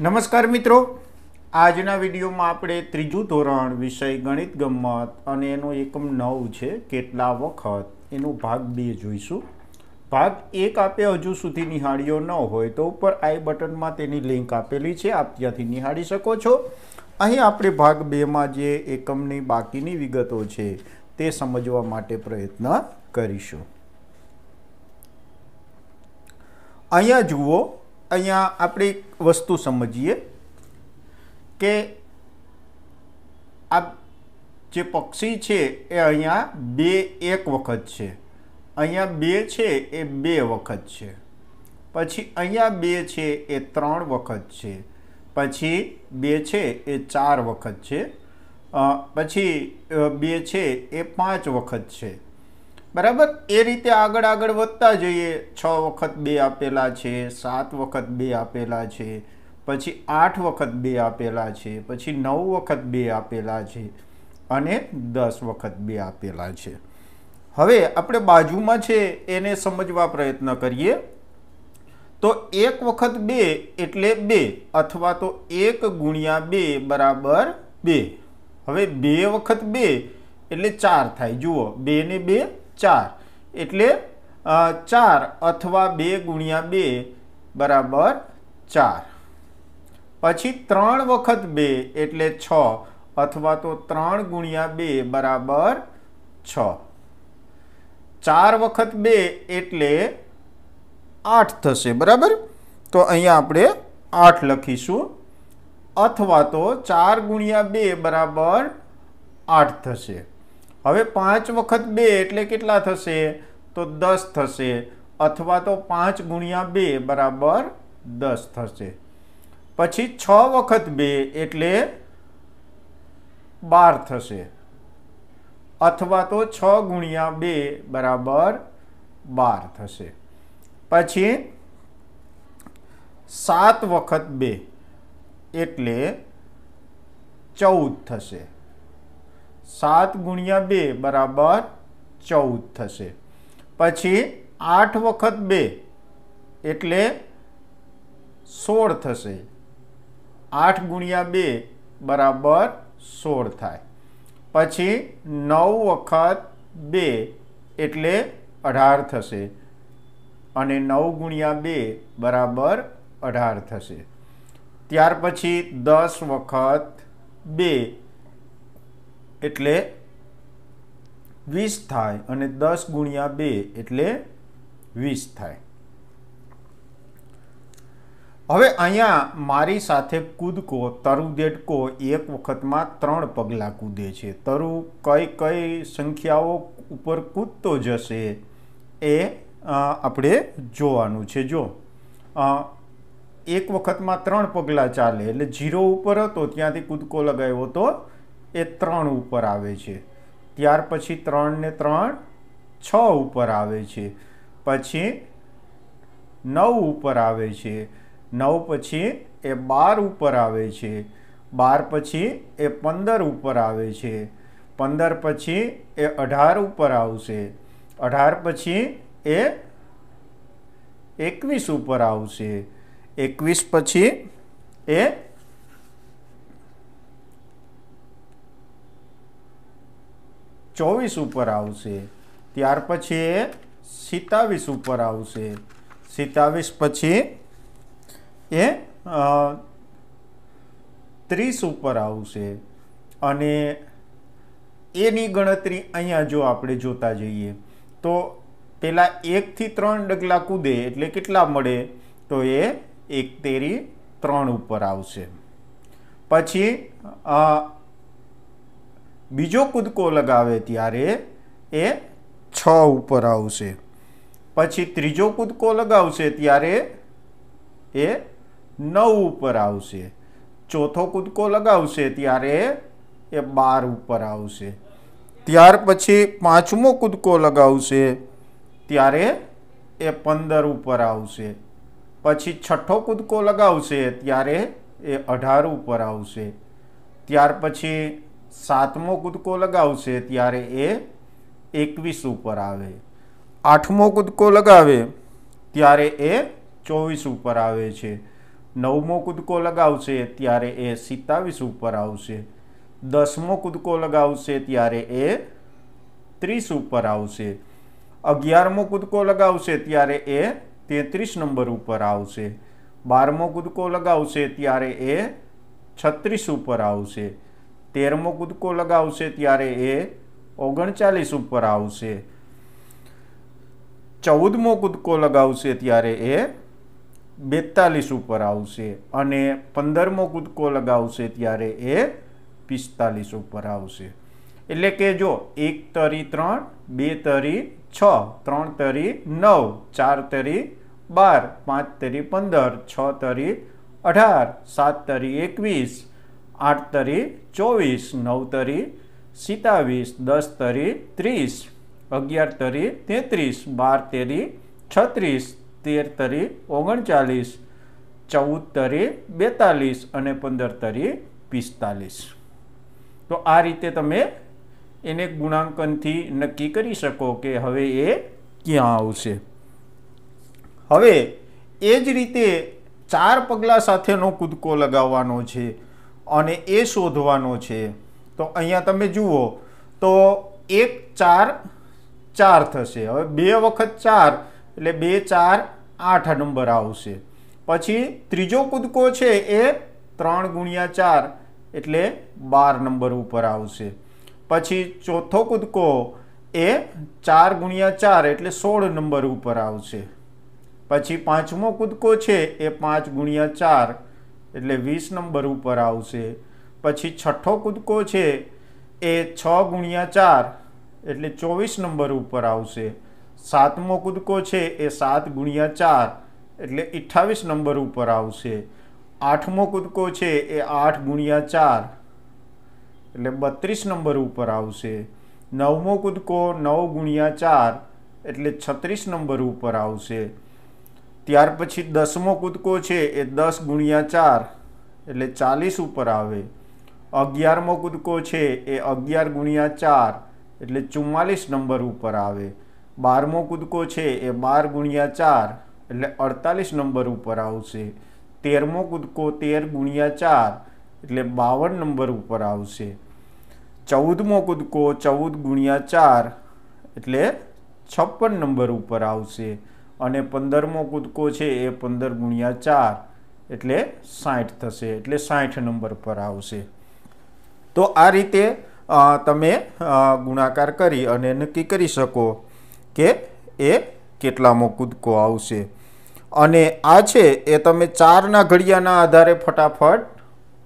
નમસ્કાર મિત્રો આજના વિડીયોમાં આપણે ત્રીજું ધોરણ વિષય ગણિત ગમત અને એનો એકમ નવ છે કેટલા વખત એનો ભાગ બે જોઈશું ભાગ એક આપે હજુ સુધી નિહાળ્યો ન હોય તો ઉપર આઈ બટનમાં તેની લિંક આપેલી છે આપ ત્યાંથી નિહાળી શકો છો અહીં આપણે ભાગ બેમાં જે એકમની બાકીની વિગતો છે તે સમજવા માટે પ્રયત્ન કરીશું અહીંયા જુઓ અહીંયા આપણે વસ્તુ સમજીએ કે આ જે પક્ષી છે એ અહીંયા બે એક વખત છે અહીંયા બે છે એ બે વખત છે પછી અહીંયા બે છે એ ત્રણ વખત છે પછી બે છે એ ચાર વખત છે પછી બે છે એ પાંચ વખત છે બરાબર એ રીતે આગળ આગળ વધતા જઈએ છ વખત બે આપેલા છે સાત વખત બે આપેલા છે પછી આઠ વખત બે આપેલા છે પછી નવ વખત બે આપેલા છે અને દસ વખત બે આપેલા છે હવે આપણે બાજુમાં છે એને સમજવા પ્રયત્ન કરીએ તો એક વખત બે એટલે બે અથવા તો એક ગુણ્યા બે બરાબર બે હવે બે વખત બે એટલે ચાર થાય જુઓ બે ને બે 4 એટલે 4 અથવા 2 * 2 = 4 પછી 3 વખત 2 એટલે 6 અથવા તો 3 * 2 = 6 4 વખત 2 એટલે 8 થશે બરાબર તો અહીંયા આપણે 8 લખીશું અથવા તો 4 * 2 = 8 થશે હવે પાંચ વખત બે એટલે કેટલા થશે તો દસ થશે અથવા તો પાંચ ગુણ્યા બે બરાબર દસ થશે પછી છ વખત બે એટલે બાર થશે અથવા તો છ ગુણ્યા બે બરાબર બાર થશે પછી સાત વખત બે એટલે ચૌદ થશે સાત ગુણ્યા બે બરાબર ચૌદ થશે પછી આઠ વખત બે એટલે સોળ થશે આઠ ગુણ્યા બે બરાબર સોળ થાય પછી નવ વખત બે એટલે અઢાર થશે અને નવ ગુણ્યા બે બરાબર અઢાર થશે ત્યાર પછી દસ વખત બે એટલે વીસ થાય અને દસ ગુણ્યા બે એટલે વીસ થાય હવે અહીંયા મારી સાથે કૂદકો તરુ દેડકો એક વખતમાં ત્રણ પગલાં કૂદે છે તરુ કઈ કઈ સંખ્યાઓ ઉપર કૂદતો જશે એ આપણે જોવાનું છે જો એક વખતમાં ત્રણ પગલાં ચાલે એટલે જીરો ઉપર હતો ત્યાંથી કૂદકો લગાવ્યો હતો એ ત્રણ ઉપર આવે છે ત્યાર પછી ત્રણને ત્રણ છ ઉપર આવે છે પછી નવ ઉપર આવે છે નવ પછી એ બાર ઉપર આવે છે બાર પછી એ પંદર ઉપર આવે છે પંદર પછી એ અઢાર ઉપર આવશે અઢાર પછી એ એકવીસ ઉપર આવશે એકવીસ પછી એ ચોવીસ ઉપર આવશે ત્યાર પછી એ સિત્તાવીસ ઉપર આવશે સિત્તાવીસ પછી એ ત્રીસ ઉપર આવશે અને એની ગણતરી અહીંયા જો આપણે જોતા જઈએ તો પેલા એકથી ત્રણ ડગલા કૂદે એટલે કેટલા મળે તો એ એક તેરી ત્રણ ઉપર આવશે પછી बीजो कूदको लगवा तेरे ए छर आशी तीजो कूदको लगवाशे तेरे ए नौ उपर पर आौथो कूदको लगवाशे तेरे ए बार पर आर पी पांचमो कूदको लगवाशे तेरे ए पंदर पर आशी छठो कूदको लगवाशे तेरे ए अठार उपर आशे त्यार पी સાતમો કૂદકો લગાવશે ત્યારે એ એકવીસ ઉપર આવે આઠમો કૂદકો લગાવે ત્યારે એ ચોવીસ ઉપર આવે છે નવમો કૂદકો લગાવશે ત્યારે એ સિત્તાવીસ ઉપર આવશે દસમો કૂદકો લગાવશે ત્યારે એ ત્રીસ ઉપર આવશે અગિયારમો કૂદકો લગાવશે ત્યારે એ તેત્રીસ નંબર ઉપર આવશે બારમો કૂદકો લગાવશે ત્યારે એ છત્રીસ ઉપર આવશે તેરમો કૂદકો લગાવશે ત્યારે એ ઓગણચાલીસ ઉપર આવશે ચૌદમો કૂદકો લગાવશે ત્યારે એ બેતાલીસ ઉપર આવશે અને પંદરમો કૂદકો લગાવશે ત્યારે એ પિસ્તાલીસ ઉપર આવશે એટલે કે જો એક તરી ત્રણ બે તરી છ ત્રણ તરી નવ ચાર તરી બાર પાંચ તરી પંદર છ તરી અઢાર સાત તરી એકવીસ આઠ તરી ચોવીસ નવ તરી સિત્તાવીસ દસ તરી ત્રીસ અગિયાર તરી તેત્રીસ બાર તેરી છત્રીસ તેર તરી ઓગણચાલીસ ચૌદ તરી બેતાલીસ અને પંદર તરી પિસ્તાલીસ તો આ રીતે તમે એને ગુણાંકનથી નક્કી કરી શકો કે હવે એ ક્યાં આવશે હવે એ જ રીતે ચાર પગલાં સાથેનો કૂદકો લગાવવાનો છે અને એ શોધવાનો છે તો અહીંયા તમે જુઓ તો એક ચાર ચાર થશે હવે બે વખત ચાર એટલે બે ચાર આઠ નંબર આવશે પછી ત્રીજો કૂદકો છે એ ત્રણ ગુણ્યા ચાર એટલે બાર નંબર ઉપર આવશે પછી ચોથો કૂદકો એ ચાર ગુણ્યા ચાર એટલે સોળ નંબર ઉપર આવશે પછી પાંચમો કૂદકો છે એ પાંચ ગુણ્યા ચાર એટલે વીસ નંબર ઉપર આવશે પછી છઠ્ઠો કૂદકો છે એ છ ગુણ્યા ચાર એટલે ચોવીસ નંબર ઉપર આવશે સાતમો કૂદકો છે એ સાત ગુણ્યા ચાર એટલે અઠ્ઠાવીસ નંબર ઉપર આવશે આઠમો કૂદકો છે એ આઠ ગુણ્યા ચાર એટલે બત્રીસ નંબર ઉપર આવશે નવમો કૂદકો નવ ગુણ્યા ચાર એટલે છત્રીસ નંબર ઉપર આવશે ત્યાર પછી દસમો કૂદકો છે એ દસ ગુણ્યા ચાર એટલે ચાલીસ ઉપર આવે અગિયારમો કૂદકો છે એ અગિયાર ગુણ્યા ચાર એટલે ચુમ્માલીસ નંબર ઉપર આવે બારમો કૂદકો છે એ બાર ગુણ્યા ચાર એટલે અડતાલીસ નંબર ઉપર આવશે તેરમો કૂદકો તેર ગુણ્યા ચાર એટલે બાવન નંબર ઉપર આવશે ચૌદમો કૂદકો ચૌદ ગુણ્યા ચાર એટલે છપ્પન નંબર ઉપર આવશે અને પંદરમો કૂદકો છે એ પંદર ગુણ્યા ચાર એટલે સાઠ થશે એટલે સાઠ નંબર પર આવશે તો આ રીતે તમે ગુણાકાર કરી અને નક્કી કરી શકો કે એ કેટલામો કૂદકો આવશે અને આ છે એ તમે ચારના ઘડિયાના આધારે ફટાફટ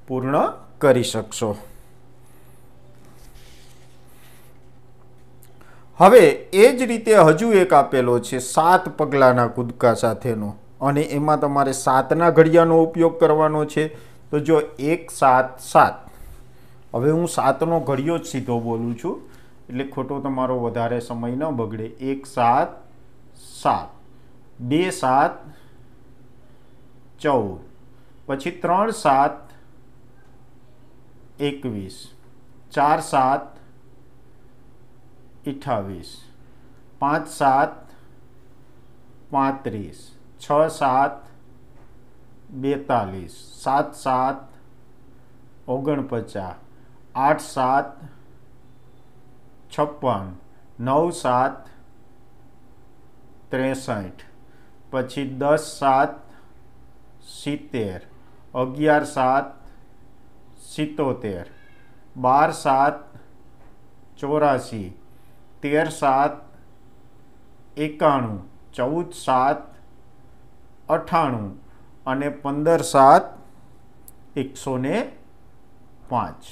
પૂર્ણ કરી શકશો હવે એ જ રીતે હજુ એક આપેલો છે સાત પગલાના કૂદકા સાથેનો અને એમાં તમારે સાતના ઘડિયાનો ઉપયોગ કરવાનો છે તો જો એક સાત સાત હવે હું સાતનો ઘડિયો જ સીધો બોલું છું એટલે ખોટો તમારો વધારે સમય ન બગડે એક સાત સાત બે સાત ચૌદ પછી ત્રણ સાત એકવીસ ચાર સાત અઠ્ઠાવીસ પાંચ સાત પાંત્રીસ છ સાત બેતાલીસ સાત સાત ઓગણપચાસ આઠ સાત છપ્પન નવ સાત ત્રેસઠ પછી દસ સાત સિત્તેર અગિયાર સાત સિત્તોતેર બાર સાત ચોરાસી તેર સાત એકાણું ચૌદ સાત અઠાણું અને પંદર સાત એકસો ને પાંચ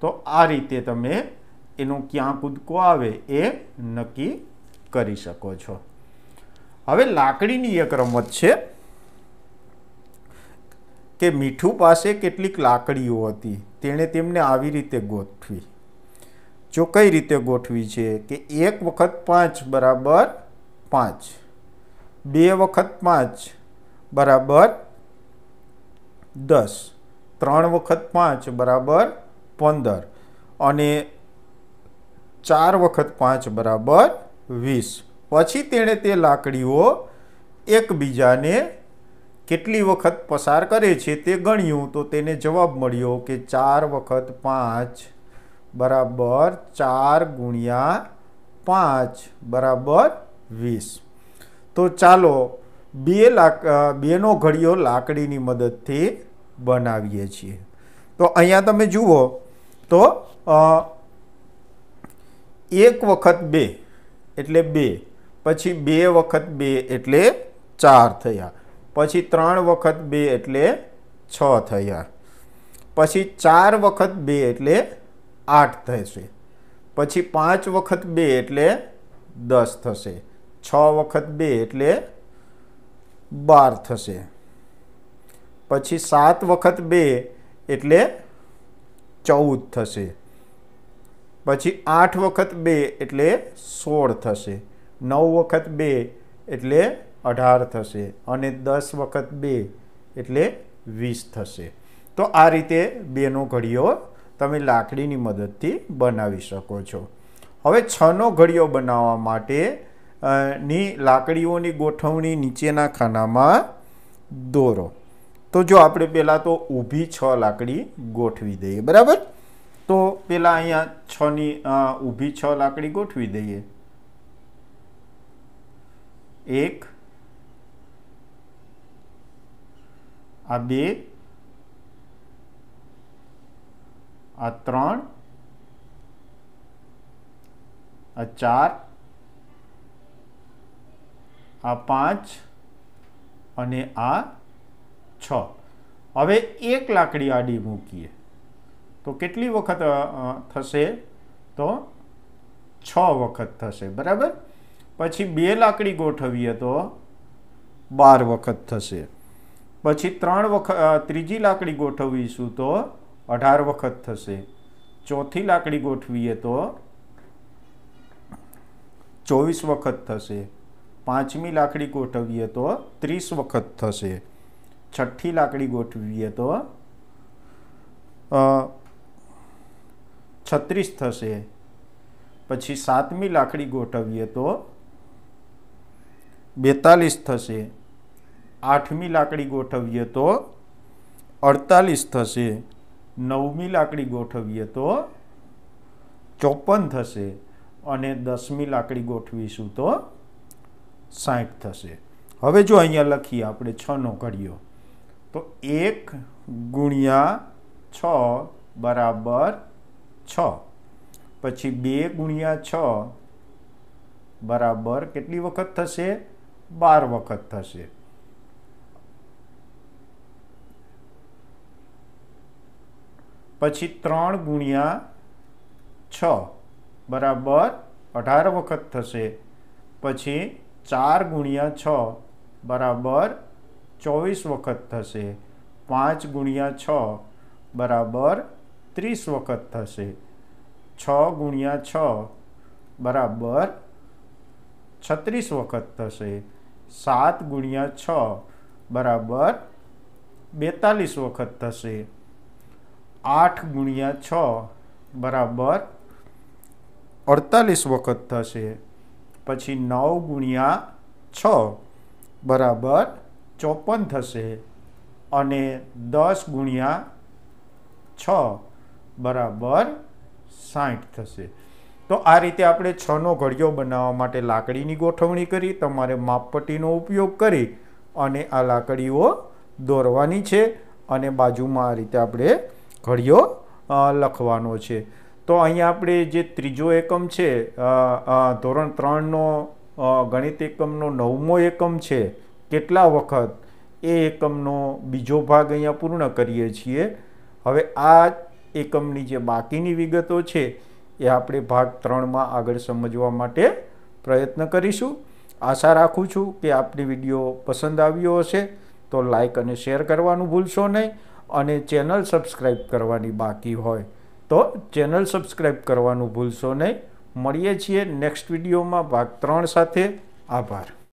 તો આ રીતે તમે એનો ક્યાં કૂદકો આવે એ નક્કી કરી શકો છો હવે લાકડીની એક રમત છે કે મીઠું પાસે કેટલીક લાકડીઓ હતી તેણે તેમને આવી રીતે ગોઠવી જો કઈ રીતે ગોઠવી છે કે એક વખત પાંચ બરાબર પાંચ બે વખત પાંચ બરાબર દસ ત્રણ વખત પાંચ બરાબર પંદર અને ચાર વખત પાંચ બરાબર વીસ પછી તેણે તે લાકડીઓ એકબીજાને કેટલી વખત પસાર કરે છે તે ગણ્યું તો તેને જવાબ મળ્યો કે ચાર વખત પાંચ બરાબર ચાર ગુણ્યા પાંચ બરાબર વીસ તો ચાલો બે લાક બેનો ઘડિયો લાકડીની મદદથી બનાવીએ છીએ તો અહીંયા તમે જુઓ તો એક વખત બે એટલે બે પછી બે વખત બે એટલે ચાર થયા પછી ત્રણ વખત બે એટલે છ થયા પછી ચાર વખત બે એટલે આઠ થશે પછી પાંચ વખત બે એટલે દસ થશે છ વખત બે એટલે બાર થશે પછી સાત વખત બે એટલે ચૌદ થશે પછી આઠ વખત બે એટલે સોળ થશે નવ વખત બે એટલે અઢાર થશે અને દસ વખત બે એટલે વીસ થશે તો આ રીતે બેનો ઘડિયો તમે લાકડીની મદદથી બનાવી શકો છો હવે છનો ઘડિયો બનાવવા માટે ની લાકડીઓની ગોઠવણી નીચેના ખાનામાં દોરો તો જો આપણે પહેલાં તો ઊભી છ લાકડી ગોઠવી દઈએ બરાબર તો પહેલાં અહીંયા છની ઊભી છ લાકડી ગોઠવી દઈએ એક આ બે આ ત્રણ આ ચાર આ પાંચ અને આ છ હવે એક લાકડી આડી મૂકીએ તો કેટલી વખત થશે તો છ વખત થશે બરાબર પછી બે લાકડી ગોઠવીએ તો બાર વખત થશે પછી ત્રણ વખત ત્રીજી લાકડી ગોઠવીશું તો अठार वक्त थे चौथी लाकड़ी गोठवीए तो चौबीस वक्त थे पांचमी लाकड़ी गोठवीए तो तीस वक्त थे छठी लाकड़ी गोठवीए तो छत्स थे पची सातमी लाकड़ी गोठवीए तो बेतालीस थे आठमी लाकड़ी गोठवीए तो अड़तालीस थे નવમી લાકડી ગોઠવીએ તો ચોપન થશે અને દસમી લાકડી ગોઠવીશું તો સાહીઠ થશે હવે જો અહીંયા લખીએ આપણે છનો ઘડિયો તો એક ગુણ્યા છ બરાબર છ પછી બે ગુણ્યા છ બરાબર કેટલી વખત થશે બાર વખત થશે પછી 3 * 6 = 18 વખત થશે પછી 4 * 6 = 24 વખત થશે 5 * 6 = 30 વખત થશે 6 * 6 = 36 વખત થશે 7 * 6 = 42 વખત થશે આઠ ગુણ્યા છ બરાબર અડતાલીસ વખત થશે પછી નવ ગુણ્યા છ બરાબર ચોપન થશે અને દસ ગુણ્યા છ બરાબર સાઠ થશે તો આ રીતે આપણે છનો ઘડિયો બનાવવા માટે લાકડીની ગોઠવણી કરી તમારે માપપટ્ટીનો ઉપયોગ કરી અને આ લાકડીઓ દોરવાની છે અને બાજુમાં આ રીતે આપણે ઘડિયો લખવાનો છે તો અહીંયા આપણે જે ત્રીજો એકમ છે ધોરણ ત્રણનો ગણિત એકમનો નવમો એકમ છે કેટલા વખત એ એકમનો બીજો ભાગ અહીંયા પૂર્ણ કરીએ છીએ હવે આ એકમની જે બાકીની વિગતો છે એ આપણે ભાગ ત્રણમાં આગળ સમજવા માટે પ્રયત્ન કરીશું આશા રાખું છું કે આપની વિડીયો પસંદ આવ્યો હશે તો લાઇક અને શેર કરવાનું ભૂલશો નહીં અને ચેનલ સબસ્ક્રાઈબ કરવાની બાકી હોય તો ચેનલ સબસ્ક્રાઈબ કરવાનું ભૂલશો નહીં મળીએ છીએ નેક્સ્ટ વિડીયોમાં ભાગ ત્રણ સાથે આભાર